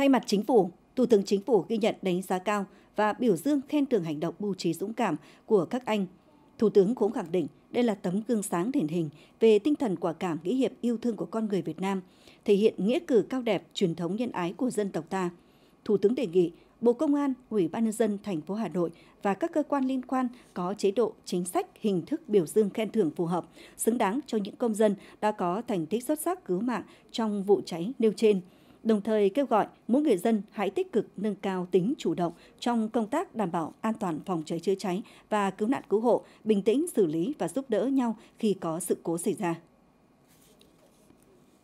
Thay mặt chính phủ, Thủ tướng Chính phủ ghi nhận đánh giá cao và biểu dương khen thưởng hành động mưu trí dũng cảm của các anh. Thủ tướng cũng khẳng định đây là tấm gương sáng điển hình về tinh thần quả cảm nghĩa hiệp yêu thương của con người Việt Nam, thể hiện nghĩa cử cao đẹp, truyền thống nhân ái của dân tộc ta. Thủ tướng đề nghị Bộ Công an, Ủy ban nhân dân thành phố Hà Nội và các cơ quan liên quan có chế độ, chính sách, hình thức biểu dương khen thưởng phù hợp, xứng đáng cho những công dân đã có thành tích xuất sắc cứu mạng trong vụ cháy nêu trên đồng thời kêu gọi mỗi người dân hãy tích cực nâng cao tính chủ động trong công tác đảm bảo an toàn phòng cháy chữa cháy và cứu nạn cứu hộ, bình tĩnh xử lý và giúp đỡ nhau khi có sự cố xảy ra.